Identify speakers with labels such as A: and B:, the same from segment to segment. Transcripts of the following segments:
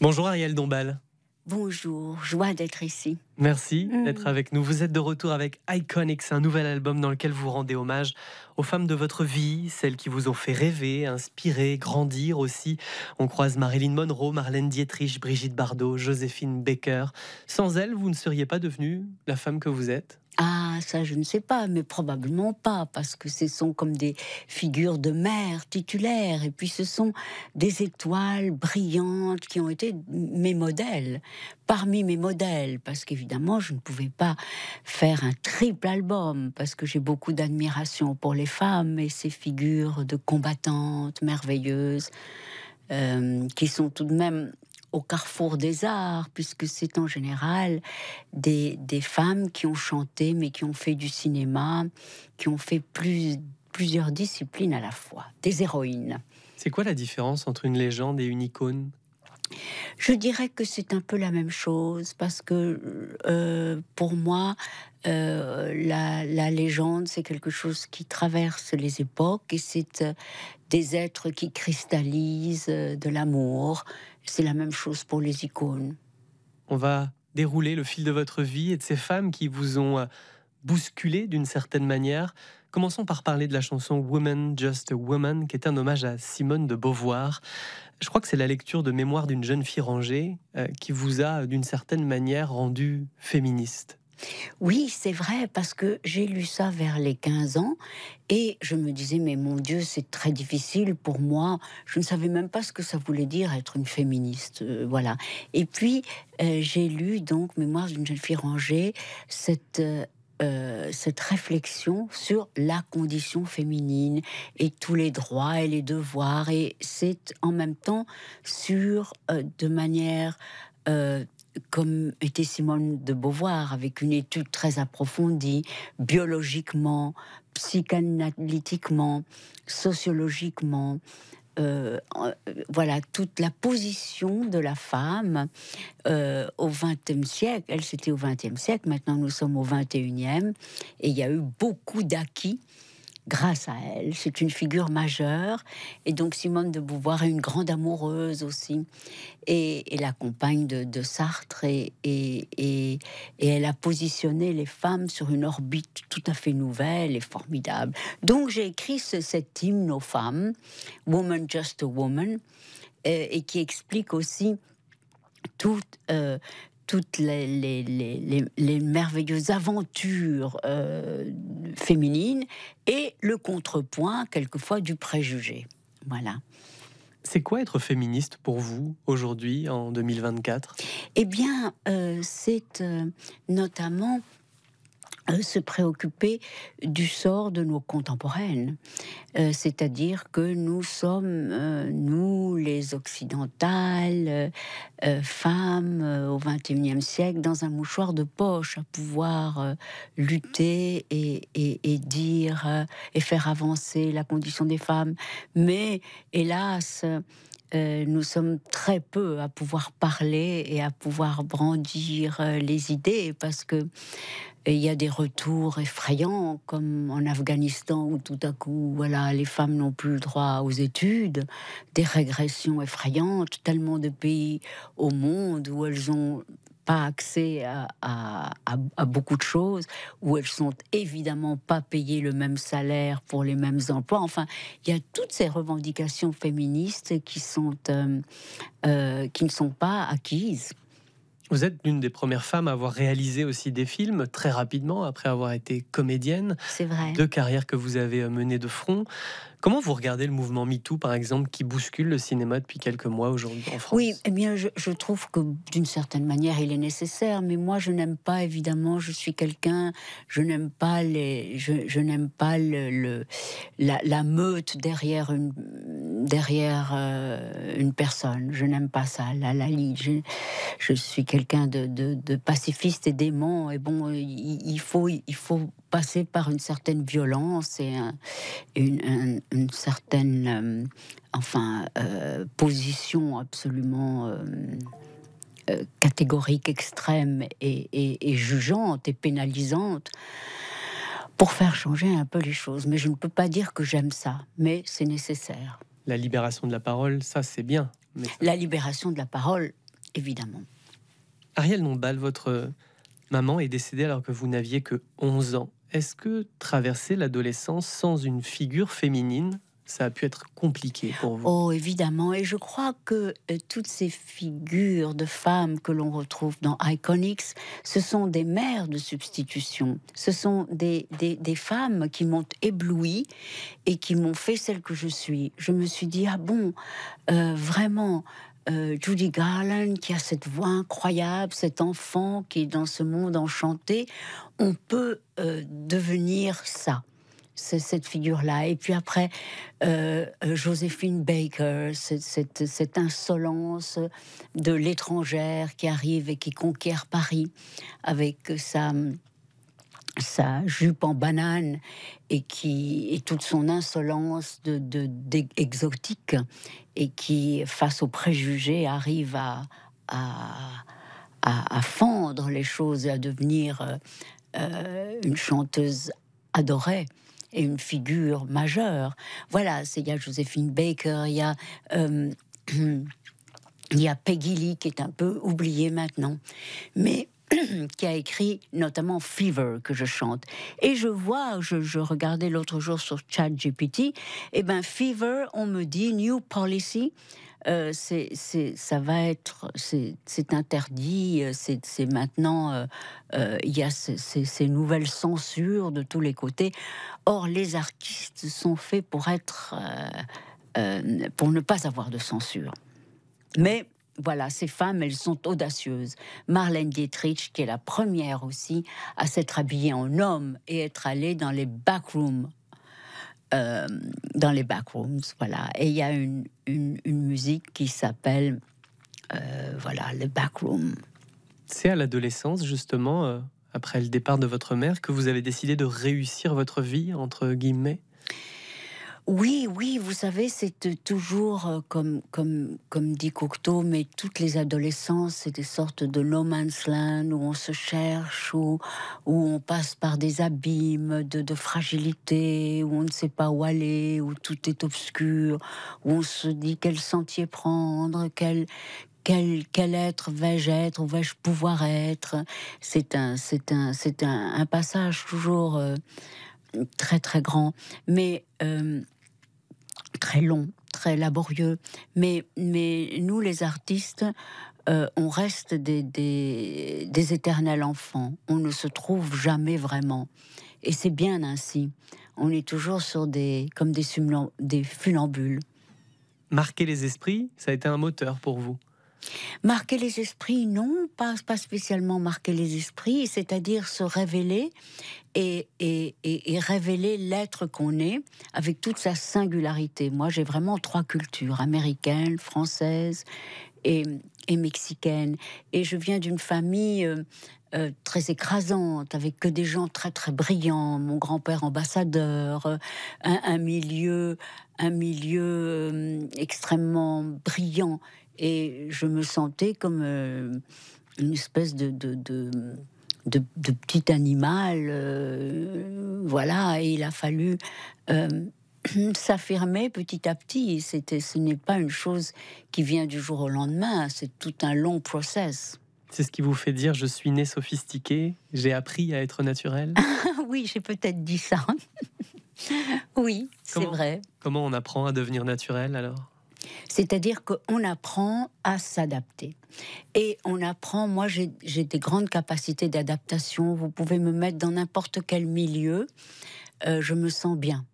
A: Bonjour Ariel Dombal.
B: Bonjour, joie d'être ici.
A: Merci mm. d'être avec nous. Vous êtes de retour avec Iconics, un nouvel album dans lequel vous rendez hommage aux femmes de votre vie, celles qui vous ont fait rêver, inspirer, grandir aussi. On croise Marilyn Monroe, Marlène Dietrich, Brigitte Bardot, Joséphine Baker. Sans elles, vous ne seriez pas devenue la femme que vous êtes
B: ah, ça, je ne sais pas, mais probablement pas, parce que ce sont comme des figures de mère titulaires, et puis ce sont des étoiles brillantes qui ont été mes modèles, parmi mes modèles, parce qu'évidemment, je ne pouvais pas faire un triple album, parce que j'ai beaucoup d'admiration pour les femmes et ces figures de combattantes merveilleuses, euh, qui sont tout de même au carrefour des arts, puisque c'est en général des, femmes qui ont chanté, mais qui ont fait du cinéma, qui ont fait plus, plusieurs disciplines à la fois,
A: des héroïnes. C'est quoi la différence entre une légende et une icône
B: je dirais que c'est un peu la même chose parce que euh, pour moi, euh, la, légende, c'est quelque chose qui traverse les époques et c'est euh, des êtres qui cristallisent de l'amour, c'est la même
A: chose pour les icônes. On va dérouler le fil de votre vie et de ces femmes qui vous ont euh, bousculé d'une certaine manière. Commençons par parler de la chanson Woman, Just a Woman, qui est un hommage à Simone de Beauvoir. Je crois que c'est la lecture de Mémoire d'une jeune fille rangée euh, qui vous a, d'une certaine manière, rendue féministe. Oui,
B: c'est vrai, parce que j'ai lu ça vers les 15 ans et je me disais, mais mon Dieu, c'est très difficile pour moi. Je ne savais même pas ce que ça voulait dire être une féministe. Euh, voilà. Et puis, euh, j'ai lu donc Mémoires d'une jeune fille rangée, cette. Euh, cette réflexion sur la condition féminine et tous les droits et les devoirs. Et c'est en même temps sur, de manière comme était Simone de Beauvoir, avec une étude très approfondie, biologiquement, psychanalytiquement, sociologiquement, euh, euh, voilà toute la position de la femme euh, au XXe siècle. Elle, c'était au XXe siècle. Maintenant, nous sommes au XXIe, et il y a eu beaucoup d'acquis grâce à elle. C'est une figure majeure. Et donc Simone de Beauvoir est une grande amoureuse aussi. Et, et la compagne de, Sartre. Et, elle a positionné les femmes sur une orbite tout à fait nouvelle et formidable. Donc j'ai écrit ce, cet hymne aux femmes, Woman Just a Woman, euh, et, qui explique aussi tout... Euh, toutes les, les, merveilleuses aventures euh, féminines et le contrepoint quelquefois du préjugé.
A: Voilà. C'est quoi être féministe pour vous aujourd'hui en 2024
B: Eh bien, euh, c'est euh, notamment euh, se préoccuper du sort de nos contemporaines. Euh, c'est-à-dire que nous sommes, euh, nous les occidentales, femmes au XXIe siècle, dans un mouchoir de poche à pouvoir lutter et dire et faire avancer la condition des femmes. Mais hélas, euh, nous sommes très peu à pouvoir parler et à pouvoir brandir euh, les idées parce que euh, il y a des retours effrayants comme en Afghanistan où tout à coup voilà les femmes n'ont plus le droit aux études, des régressions effrayantes, tellement de pays au monde où elles ont pas accès à, beaucoup de choses, où elles sont évidemment pas payées le même salaire pour les mêmes emplois. Enfin, il y a toutes ces revendications féministes qui sont euh, euh, qui ne sont
A: pas acquises. Vous êtes l'une des premières femmes à avoir réalisé aussi des films très rapidement après avoir été comédienne. C'est vrai. Deux carrières que vous avez euh, menées de front. Comment vous regardez le mouvement MeToo, par exemple, qui bouscule le cinéma depuis quelques mois aujourd'hui en
B: France Oui, eh bien, je, trouve que d'une certaine manière, il est nécessaire. Mais moi, je n'aime pas, évidemment, je suis quelqu'un, je n'aime pas les, je, n'aime pas le, la, la, meute derrière une, derrière euh, une personne. Je n'aime pas ça, la Lali. Je, suis quelqu'un de, pacifiste et démon. Et bon, il, faut, il faut passer par une certaine violence et une, certaine, euh, enfin, euh, position absolument catégorique, extrême et jugeante et pénalisante pour faire changer un peu les choses. Mais je ne peux pas dire que j'aime ça, mais c'est nécessaire.
A: La libération de la parole, ça c'est bien. Mais La libération de la parole, évidemment. Ariel Nombal, votre maman est décédée alors que vous n'aviez que 11 ans. Est-ce que traverser l'adolescence sans une figure féminine ça a pu être compliqué pour vous.
B: Oh, évidemment. Et je crois que euh, toutes ces figures de femmes que l'on retrouve dans Iconics, ce sont des mères de substitution. Ce sont des, femmes qui m'ont éblouie et qui m'ont fait celle que je suis. Je me suis dit, ah bon, euh, vraiment, euh, Judy Garland qui a cette voix incroyable, cet enfant qui est dans ce monde enchanté, on peut devenir ça cette figure-là. Et puis après, euh, euh, Josephine Baker, cette, insolence de l'étrangère qui arrive et qui conquiert Paris avec sa, jupe en banane et qui toute son insolence de, et qui, face aux préjugés, arrive à, à, fendre les choses et à devenir euh, une chanteuse adorée et une figure majeure. Voilà, il y a Joséphine Baker, il y a... Euh, il a Peggy Lee qui est un peu oubliée maintenant, mais qui a écrit notamment Fever que je chante. Et je vois, je, regardais l'autre jour sur ChatGPT, et eh ben Fever, on me dit New Policy euh, c'est, ça va être, c'est interdit, euh, c'est maintenant, euh, il y a ces, nouvelles censures de tous les côtés. Or, les artistes sont faits pour être, pour ne pas avoir de censure. Mais voilà, ces femmes, elles sont audacieuses. Marlène Dietrich, qui est la première aussi à s'être habillée en homme et être allée dans les backrooms euh, dans les backrooms, voilà. Et il y a une, musique qui s'appelle, euh, voilà, le backroom.
A: C'est à l'adolescence, justement, euh, après le départ de votre mère, que vous avez décidé de réussir votre vie, entre guillemets oui,
B: oui, vous savez, c'est euh, toujours, euh, comme, comme, comme dit Cocteau, mais toutes les adolescences, c'est des sortes de no man's land où on se cherche, où, on passe par des abîmes de, fragilité, où on ne sait pas où aller, où tout est obscur, où on se dit quel sentier prendre, quel, être vais-je être où vais-je pouvoir être C'est un, c'est un, c'est un, passage toujours euh, très très grand. Mais très long, très laborieux. Mais, mais nous, les artistes, euh, on reste des, des, éternels enfants. On ne se trouve jamais vraiment. Et c'est bien ainsi. On est toujours sur des, comme des, des funambules.
A: Marquer les esprits, ça a été un moteur pour vous
B: Marquer les esprits, non, pas, spécialement marquer les esprits, c'est-à-dire se révéler et, révéler l'être qu'on est avec toute sa singularité. Moi, j'ai vraiment trois cultures, américaine, française et, mexicaine. Et je viens d'une famille euh, euh, très écrasante, avec que des gens très très brillants, mon grand-père ambassadeur, euh, milieu, un milieu extrêmement brillant et je me sentais comme euh, une espèce de, de, petit animal. Euh, voilà, et il a fallu euh, s'affirmer petit à petit. C'était, ce n'est pas une chose qui vient du jour au lendemain, c'est tout un
A: long process. C'est ce qui vous fait dire je suis né sophistiqué, j'ai appris à être naturel
B: Oui, j'ai peut-être dit ça. oui, c'est vrai.
A: Comment on apprend à devenir naturel alors
B: c'est-à-dire qu'on apprend à s'adapter. Et on apprend, moi j'ai des grandes capacités d'adaptation, vous pouvez me mettre dans n'importe quel milieu, euh, je me sens bien.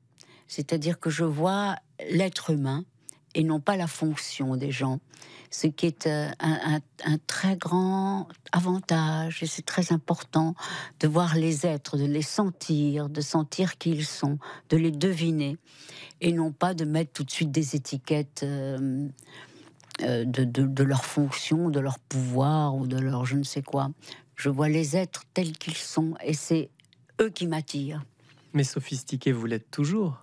B: C'est-à-dire que je vois l'être humain et non pas la fonction des gens, ce qui est euh, un, très grand avantage et c'est très important de voir les êtres, de les sentir, de sentir qui ils sont, de les deviner et non pas de mettre tout de suite des étiquettes. Euh, euh, de, de, leur fonction, de leur pouvoir ou de leur je ne sais quoi. Je vois les êtres tels qu'ils sont et c'est eux qui m'attirent. Mais sophistiqué, vous l'êtes toujours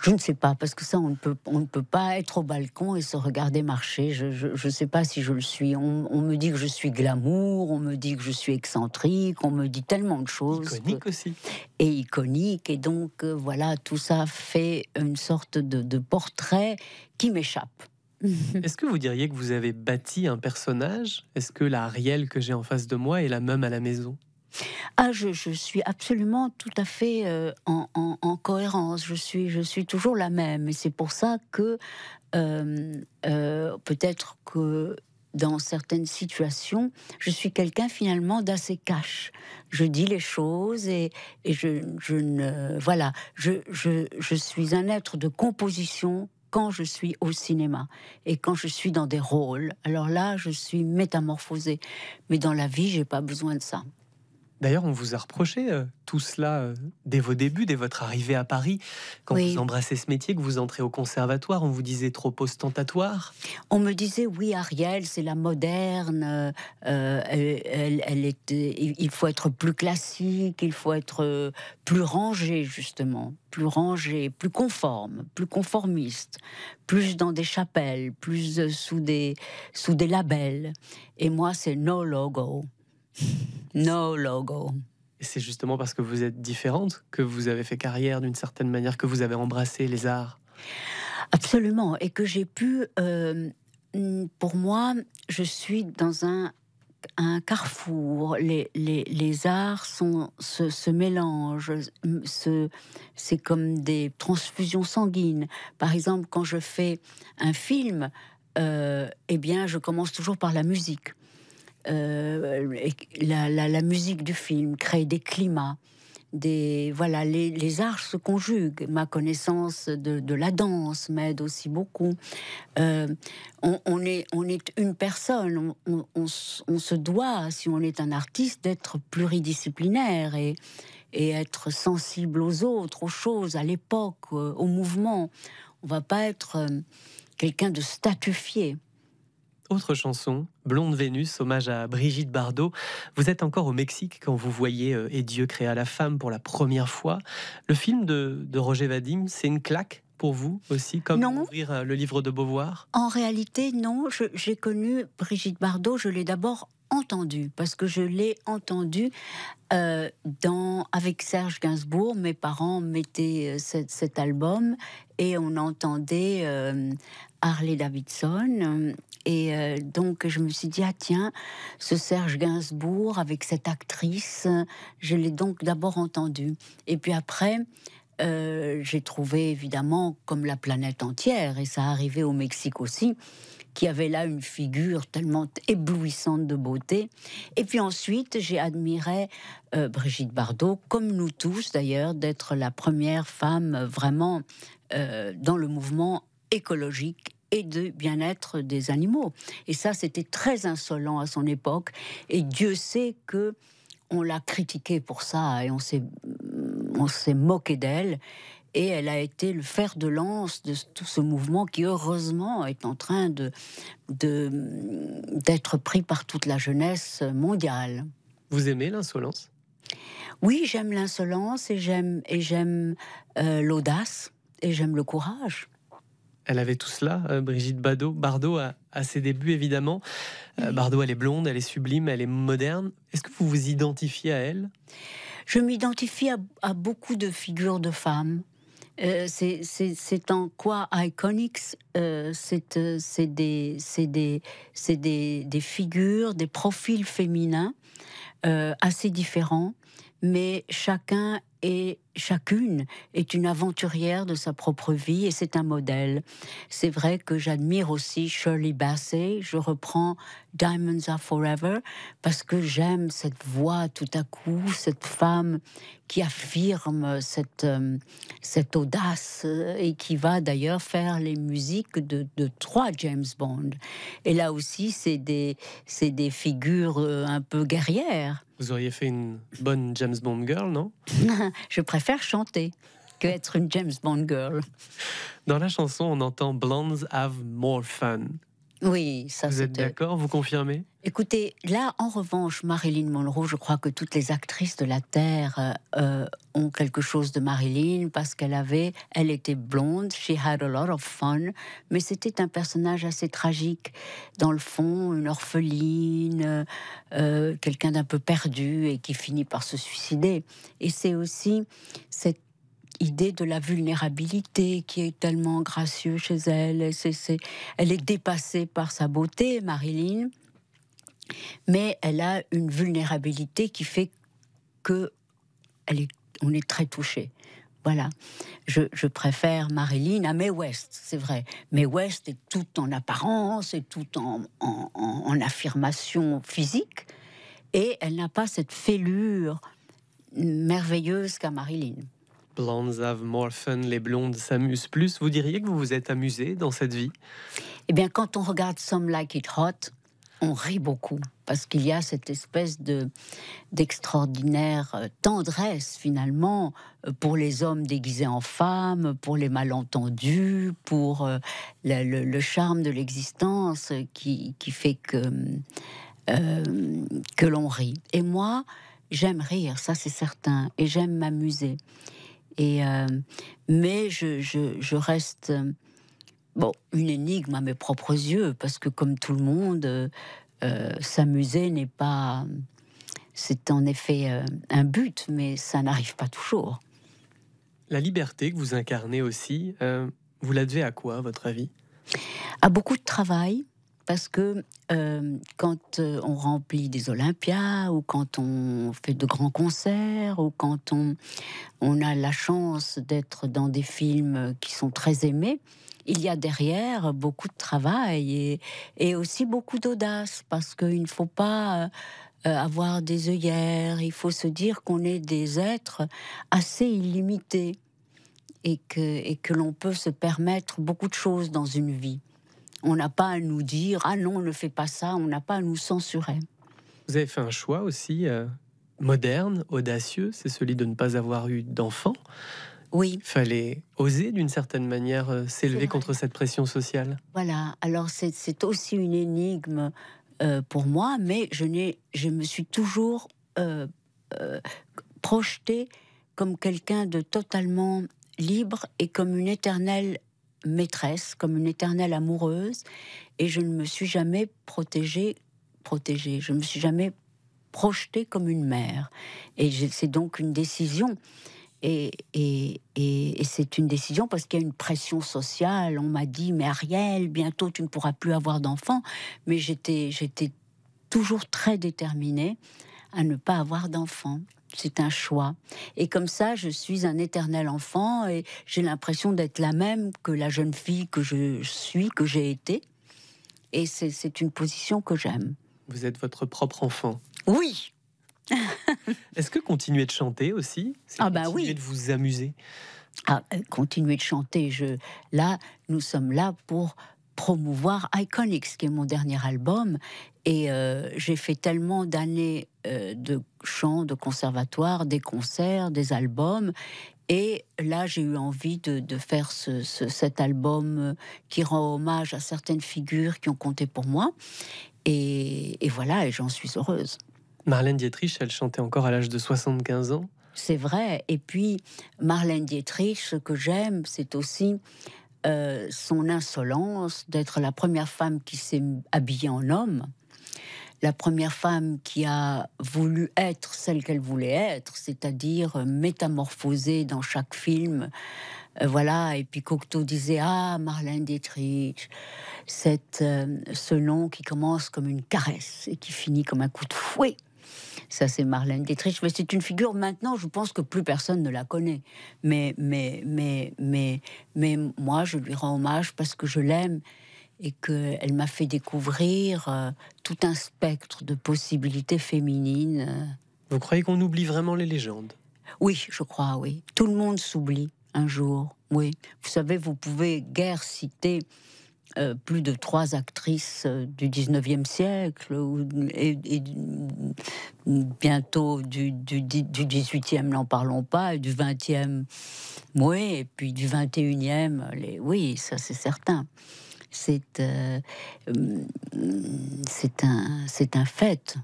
B: je ne sais pas, parce que ça, on ne peut, pas être au balcon et se regarder marcher. Je ne sais pas si je le suis. On, me dit que je suis glamour, on me dit que je suis excentrique, on me dit tellement de choses. Iconique aussi. Et iconique. Et donc, euh, voilà, tout ça fait une sorte de, portrait qui m'échappe.
A: Est-ce que vous diriez que vous avez bâti un personnage Est-ce que la Ariel que j'ai en face de moi est la même à la maison
B: ah, je, suis absolument tout à fait euh, en, cohérence. Je suis, je suis toujours la même. Et c'est pour ça que euh, euh, peut-être que dans certaines situations, je suis quelqu'un finalement d'assez cash. Je dis les choses et, je, ne. Voilà, je, je, je suis un être de composition quand je suis au cinéma et quand je suis dans des rôles. Alors là, je suis métamorphosée. Mais dans la vie, j'ai pas besoin de ça.
A: D'ailleurs, on vous a reproché euh, tout cela euh, dès vos débuts, dès votre arrivée à Paris, quand vous embrassez ce métier, que vous entrez au conservatoire, on vous disait trop ostentatoire.
B: On me disait oui, Ariel, c'est la moderne. Euh, il faut être plus classique, il faut être plus rangé justement, plus rangé, plus conforme, plus conformiste, plus dans des chapelles, plus sous des sous des labels. Et moi, c'est no logo.
A: No logo. C'est justement parce que vous êtes différente que vous avez fait carrière d'une certaine manière, que vous avez embrassé les arts.
B: Absolument, et que j'ai pu, euh, pour moi, je suis dans un, carrefour. Les, arts sont, se, mélangent, c'est comme des transfusions sanguines. Par exemple, quand je fais un film, euh, eh bien, je commence toujours par la musique. Euh, la, musique du film, crée des climats. Des, voilà, les, arts se conjuguent. Ma connaissance de, la danse m'aide aussi beaucoup. Euh, on, est, une personne, on, se doit, si on est un artiste, d'être pluridisciplinaire et, être sensible aux autres, aux choses, à l'époque, euh, au mouvement. On va pas être quelqu'un de statufié.
A: Autre chanson, Blonde Vénus, hommage à Brigitte Bardot. Vous êtes encore au Mexique quand vous voyez euh, Et Dieu créa la femme pour la première fois. Le film de, Roger Vadim, c'est une claque pour vous aussi, comme ouvrir euh, le livre de Beauvoir
B: En réalité, non. J'ai connu Brigitte Bardot, je l'ai d'abord entendu, parce que je l'ai entendu euh, dans, avec Serge Gainsbourg. Mes parents mettaient euh, cet, album et on entendait euh, Harley Davidson. Et donc je me suis dit, ah tiens, ce Serge Gainsbourg avec cette actrice, je l'ai donc d'abord entendu. Et puis après, j'ai trouvé évidemment, comme la planète entière, et ça arrivait au Mexique aussi, qui avait là une figure tellement éblouissante de beauté. Et puis ensuite, j'ai admiré euh, Brigitte Bardot, comme nous tous d'ailleurs, d'être la première femme vraiment euh, dans le mouvement écologique et de bien-être des animaux. Et ça, c'était très insolent à son époque. Et Dieu sait que on l'a critiquée pour ça et on s'est on s'est moqué d'elle et elle a été le fer de lance de tout ce mouvement qui, heureusement, est en train de d'être pris par toute la jeunesse mondiale.
A: Vous aimez l'insolence
B: Oui, j'aime l'insolence et j'aime et j'aime euh, l'audace et j'aime le courage.
A: Elle avait tout cela, euh, Brigitte Bardot, Bardot à, ses débuts évidemment. Euh, Bardot, elle est blonde, elle est sublime, elle est moderne. Est-ce que vous vous identifiez à elle Je
B: m'identifie à, beaucoup de figures de femmes. Euh, c'est en quoi Iconics euh, euh, C'est des, des, figures, des profils féminins assez différents, mais chacun et chacune est une aventurière de sa propre vie et c'est un modèle. C'est vrai que j'admire aussi Shirley Bassey, je reprends Diamonds Are Forever parce que j'aime cette voix tout à coup, cette femme qui affirme cette, euh, audace et qui va d'ailleurs faire les musiques de, trois James Bond. Et là aussi, c'est des figures euh, un peu guerrières.
A: Vous auriez fait une bonne James Bond girl, non
B: Je préfère chanter que être une James Bond girl.
A: Dans la chanson, on entend Blondes have more fun.
B: Oui, ça Vous êtes
A: d'accord Vous confirmez
B: Écoutez, là, en revanche, Marilyn Monroe, je crois que toutes les actrices de la Terre euh, euh, ont quelque chose de Marilyn parce qu'elle avait, elle était blonde, she had a lot of fun, mais c'était un personnage assez tragique. Dans le fond, une orpheline, euh, quelqu'un d'un peu perdu et qui finit par se suicider. Et c'est aussi cette idée de la vulnérabilité qui est tellement gracieuse chez elle. elle est dépassée par sa beauté, Marilyn mais elle a une vulnérabilité qui fait que elle est, on est très touché. Voilà. Je, préfère Marilyn à Mae West, c'est vrai. Mae West est tout en apparence et tout en, affirmation physique, et elle n'a pas cette fêlure merveilleuse qu'a Marilyn.
A: Blondes have more fun, les blondes s'amusent plus. Vous diriez que vous vous êtes amusé dans cette vie
B: Eh bien, quand on regarde Some Like It Hot, on rit beaucoup parce qu'il y a cette espèce de d'extraordinaire euh, tendresse finalement euh, pour les hommes déguisés en femmes, pour les malentendus, pour euh, le, charme de l'existence qui, fait que que l'on rit. Et moi, j'aime rire, ça c'est certain, et j'aime m'amuser. Et mais je, je reste Bon, une énigme à mes propres yeux, parce que comme tout le monde, euh, euh, s'amuser n'est pas... C'est en effet euh, un but, mais ça n'arrive pas toujours.
A: La liberté que vous incarnez aussi, vous la à quoi, à votre avis
B: À beaucoup de travail, parce que euh, quand euh, on remplit des Olympias, ou quand on fait de grands concerts, ou quand on, a la chance d'être dans des films qui sont très aimés, il y a derrière beaucoup de travail et, aussi beaucoup d'audace, parce qu'il ne faut pas euh, avoir des œillères, il faut se dire qu'on est des êtres assez illimités et que l'on peut se permettre beaucoup de choses dans une vie. On n'a pas à nous dire ah non, ne fais pas ça, on n'a pas à nous censurer.
A: Vous avez fait un choix aussi euh, moderne, audacieux, c'est celui de ne pas avoir eu d'enfant. Oui. Fallait oser d'une certaine manière euh, s'élever contre cette pression sociale.
B: Voilà, alors c'est aussi une énigme euh, pour moi, mais je, je me suis toujours projetée comme quelqu'un de totalement libre et comme une éternelle maîtresse, comme une éternelle amoureuse, et je ne me suis jamais protégée, protégée, je ne me suis jamais projetée comme une mère. Et c'est donc une décision. Et, et, c'est une décision parce qu'il y a une pression sociale. On m'a dit, mais Ariel, bientôt tu ne pourras plus avoir d'enfants Mais j'étais toujours très déterminée à ne pas avoir d'enfants c'est un choix. Et comme ça, je suis un éternel enfant et j'ai l'impression d'être la même que la jeune fille que je suis, que j'ai été. Et c'est une position que j'aime.
A: Vous êtes votre propre enfant. Oui. Est-ce que continuer de chanter aussi, c'est ah bah continuer oui. de vous amuser ah, euh, Continuer de chanter. Je... Là,
B: nous sommes là pour promouvoir Iconics, qui est mon dernier album, et euh, j'ai fait tellement d'années euh, de chant, de conservatoire, des concerts, des albums. Et là, j'ai eu envie de, faire cet album euh, qui rend hommage à certaines figures qui ont compté pour moi. Et, voilà, et j'en suis heureuse.
A: Marlène Dietrich, elle chantait encore à l'âge de 75 ans. C'est
B: vrai. Et puis, Marlène Dietrich, ce que j'aime, c'est aussi son insolence d'être la première femme qui s'est habillée en homme la première femme qui a voulu être celle qu'elle voulait être, c'est-à-dire métamorphosée dans chaque film. Euh, voilà, et puis Cocteau disait Ah, Marlène Dietrich, euh, ce nom qui commence comme une caresse et qui finit comme un coup de fouet. Ça, c'est Marlène Dietrich, mais c'est une figure maintenant, je pense que plus personne ne la connaît. Mais, mais, mais, mais, mais moi, je lui rends hommage parce que je l'aime et qu'elle m'a fait découvrir euh, tout un spectre de possibilités féminines.
A: Vous croyez qu'on oublie vraiment les légendes
B: Oui, je crois, oui. Tout le monde s'oublie un jour, oui. Vous savez, vous pouvez guère citer euh, plus de trois actrices euh, du 19e siècle et, bientôt du, du, 18e, n'en parlons pas, et du 20e, oui, et puis du 21e, les, oui, ça
A: c'est certain c'est euh, hum, c'est un, fait.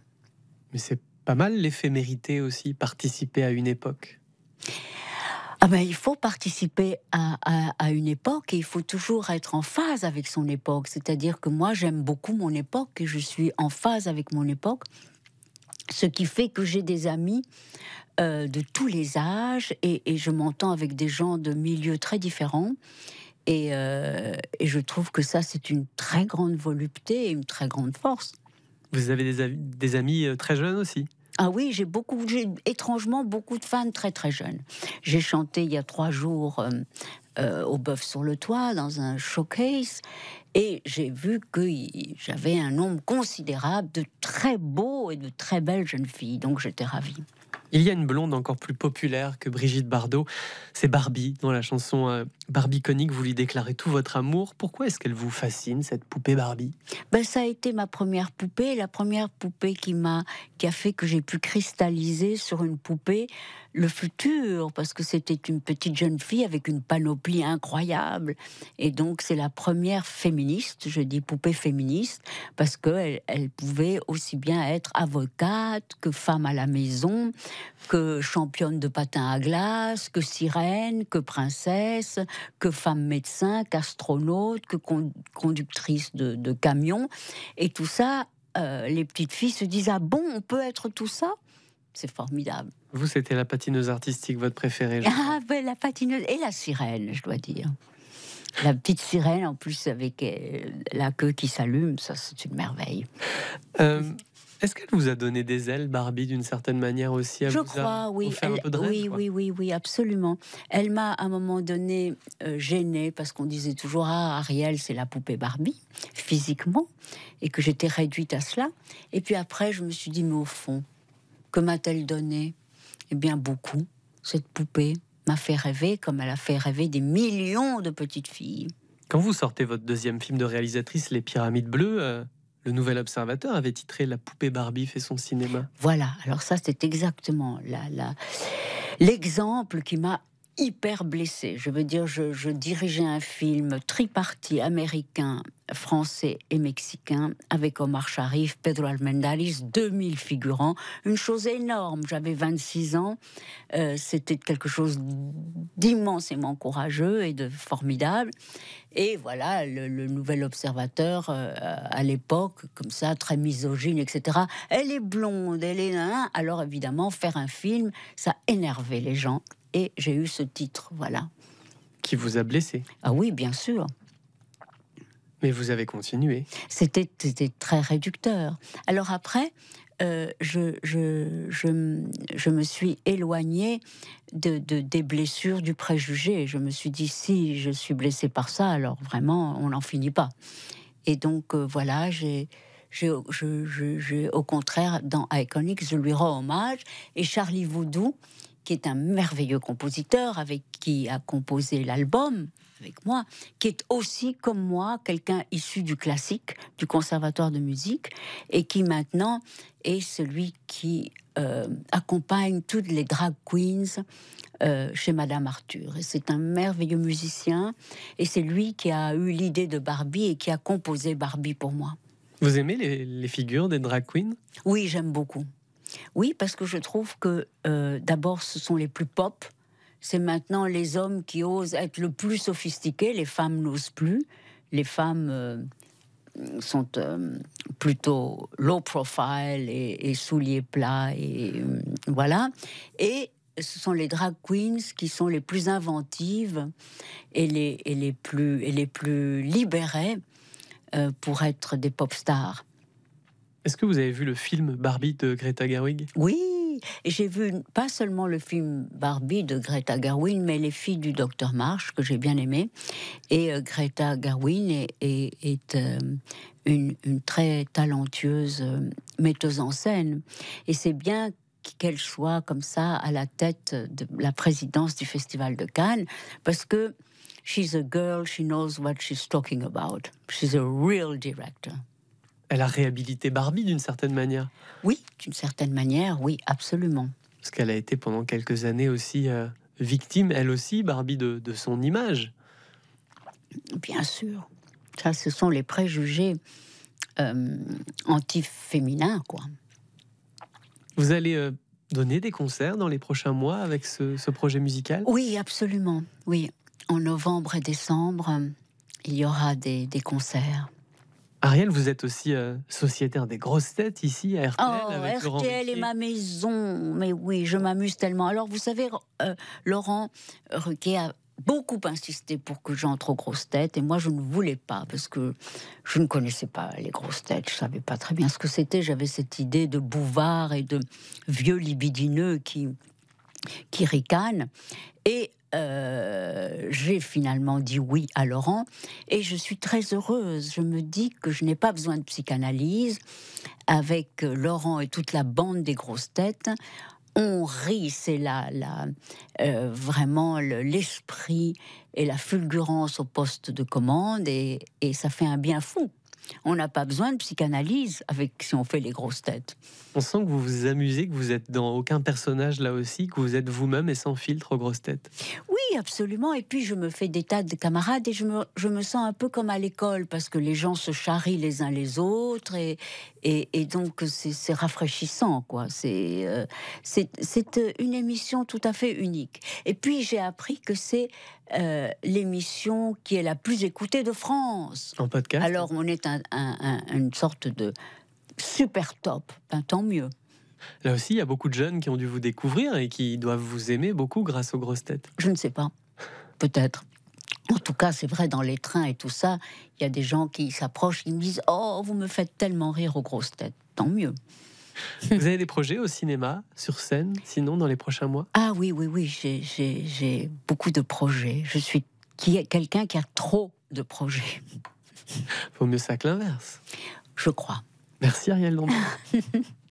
A: Mais c'est pas mal l'éphémérité aussi, participer à une époque.
B: Ah ben, il faut participer à, une époque et il faut toujours être en phase avec son époque. C'est-à-dire que moi, j'aime beaucoup mon époque et je suis en phase avec mon époque. Ce qui fait que j'ai des amis euh, de tous les âges et je m'entends avec des gens de milieux très différents. Euh, et, je trouve que ça, c'est une très grande volupté et une très grande force.
A: Vous avez des, amis, euh, très jeunes aussi
B: ah oui, j'ai beaucoup, étrangement beaucoup de fans très très jeunes. J'ai chanté il y a trois jours euh, au Bœuf sur le Toit dans un showcase et j'ai vu que j'avais un nombre considérable de très beaux et de très belles jeunes filles, donc j'étais ravie.
A: Il y a une blonde encore plus populaire que Brigitte Bardot, c'est Barbie. Dans la chanson euh, Barbie Conique, vous lui déclarez tout votre amour. Pourquoi est-ce qu'elle vous fascine, cette poupée Barbie
B: ben, Ça a été ma première poupée, la première poupée qui, m'a qui a fait que j'ai pu cristalliser sur une poupée le futur, parce que c'était une petite jeune fille avec une panoplie incroyable. Et donc, c'est la première féministe, je dis poupée féministe, parce qu'elle elle pouvait aussi bien être avocate que femme à la maison, que championne de patin à glace, que sirène, que princesse, que femme médecin, qu'astronaute, que conductrice de, camion. Et tout ça, euh, les petites filles se disent Ah bon, on peut être tout ça c'est formidable.
A: Vous, c'était la patineuse artistique, votre préférée Ah,
B: ben, la patineuse et la sirène, je dois dire. La petite sirène, en plus, avec euh, la queue qui s'allume, ça, c'est une merveille.
A: Euh, est-ce qu'elle vous a donné des ailes, Barbie, d'une certaine manière aussi Je crois, oui. oui, oui,
B: oui, oui, absolument. Elle m'a, à un moment donné, euh, gênée, parce qu'on disait toujours Ah, Ariel, c'est la poupée Barbie, physiquement, et que j'étais réduite à cela. Et puis après, je me suis dit Mais au fond, que m'a-t-elle donné Eh bien, beaucoup. Cette poupée m'a fait rêver comme elle a fait rêver des millions de petites filles.
A: Quand vous sortez votre deuxième film de réalisatrice, Les Pyramides Bleues, euh, le Nouvel Observateur avait titré La poupée Barbie fait son cinéma.
B: Voilà, alors ça c'est exactement l'exemple qui m'a hyper blessée. Je veux dire, je, dirigeais un film tripartite américain, français et mexicain avec Omar Sharif, Pedro Almendaris, 2000 figurants. Une chose énorme. J'avais 26 ans. Euh, c'était quelque chose d'immensément courageux et de formidable. Et voilà, le, nouvel observateur euh, à l'époque, comme ça, très misogyne, etc. Elle est blonde, elle est. Alors évidemment, faire un film, ça énervait les gens et j'ai eu ce titre, voilà.
A: Qui vous a blessé Ah oui, bien sûr. Mais vous avez continué.
B: C'était très réducteur. Alors après, euh, je, je, je, je, me suis éloignée de, des blessures, du préjugé. Je me suis dit, si je suis blessée par ça, alors vraiment, on n'en finit pas. Et donc, euh, voilà, j'ai... au contraire, dans Iconic, je lui rends hommage. Et Charlie Voodoo qui est un merveilleux compositeur, avec qui a composé l'album, avec moi, qui est aussi, comme moi, quelqu'un issu du classique, du conservatoire de musique, et qui maintenant est celui qui euh, accompagne toutes les drag queens euh, chez Madame Arthur. Et c'est un merveilleux musicien, et c'est lui qui a eu l'idée de Barbie et qui a composé Barbie pour moi.
A: Vous aimez les figures des drag queens
B: Oui, j'aime beaucoup. Oui, parce que je trouve que euh, d'abord, ce sont les plus pop. C'est maintenant les hommes qui osent être le plus sophistiqués. Les femmes n'osent plus. Les femmes euh, sont euh, plutôt low profile et, souliers plats et voilà. Et ce sont les drag queens qui sont les plus inventives et les, plus, et les plus libérées pour être des pop stars.
A: Est-ce que vous avez vu le film Barbie de Greta Gerwig
B: Oui, j'ai vu pas seulement le film Barbie de Greta Gerwig, mais Les filles du docteur Marsh, que j'ai bien aimé. Et euh, Greta Gerwig est, est, euh, une, très talentueuse euh, metteuse en scène. Et c'est bien qu'elle soit comme ça à la tête de la présidence du Festival de Cannes, parce que she's a girl, she knows what she's talking about. She's a real director.
A: Elle a réhabilité Barbie d'une certaine
B: manière. Oui, d'une certaine manière, oui, absolument.
A: Parce qu'elle a été pendant quelques années aussi euh, victime, elle aussi, Barbie, de, son image. Bien
B: sûr. Ça, ce sont les préjugés euh, anti-féminins, quoi.
A: Vous allez euh, donner des concerts dans les prochains mois avec ce, projet musical
B: Oui, absolument. Oui, en novembre et décembre, euh, il y aura des concerts.
A: Ariel, vous êtes aussi euh, sociétaire des grosses têtes ici à RTL. Oh, RTL est ma
B: maison. Mais oui, je m'amuse tellement. Alors, vous savez, euh, Laurent Ruquet a beaucoup insisté pour que j'entre aux grosses têtes. Et moi, je ne voulais pas parce que je ne connaissais pas les grosses têtes. Je ne savais pas très bien ce que c'était. J'avais cette idée de bouvard et de vieux libidineux qui, qui ricanent. Et euh, j'ai finalement dit oui à Laurent et je suis très heureuse. Je me dis que je n'ai pas besoin de psychanalyse. Avec euh, Laurent et toute la bande des grosses têtes, on rit, c'est là, la euh, vraiment l'esprit et la fulgurance au poste de commande et ça fait un bien fou. On n'a pas besoin de psychanalyse avec si on fait les grosses
A: têtes. On sent que vous vous amusez, que vous êtes dans aucun personnage là aussi, que vous êtes vous-même et sans filtre aux grosses têtes.
B: Oui, absolument. Et puis je me fais des tas de camarades et je me, sens un peu comme à l'école parce que les gens se charrient les uns les autres et, et, donc c'est rafraîchissant. quoi. C'est euh, c'est euh, une émission tout à fait unique. Et puis j'ai appris que c'est euh, l'émission qui est la plus écoutée de France. En podcast Alors hein. on est une sorte de super top, ben, tant mieux.
A: Là aussi, il y a beaucoup de jeunes qui ont dû vous découvrir et qui doivent vous aimer beaucoup grâce aux grosses têtes.
B: Je ne sais pas. Peut-être. En tout cas, c'est vrai, dans les trains et tout ça, il y a des gens qui s'approchent, ils me disent Oh, vous me faites tellement rire aux grosses têtes.
A: Tant mieux. Vous avez des projets au cinéma, sur scène, sinon dans les prochains mois Ah oui, oui, oui, j'ai beaucoup de projets. Je suis quelqu'un qui a trop de projets. Vaut mieux ça que l'inverse. Je crois. Merci Ariel Lombard.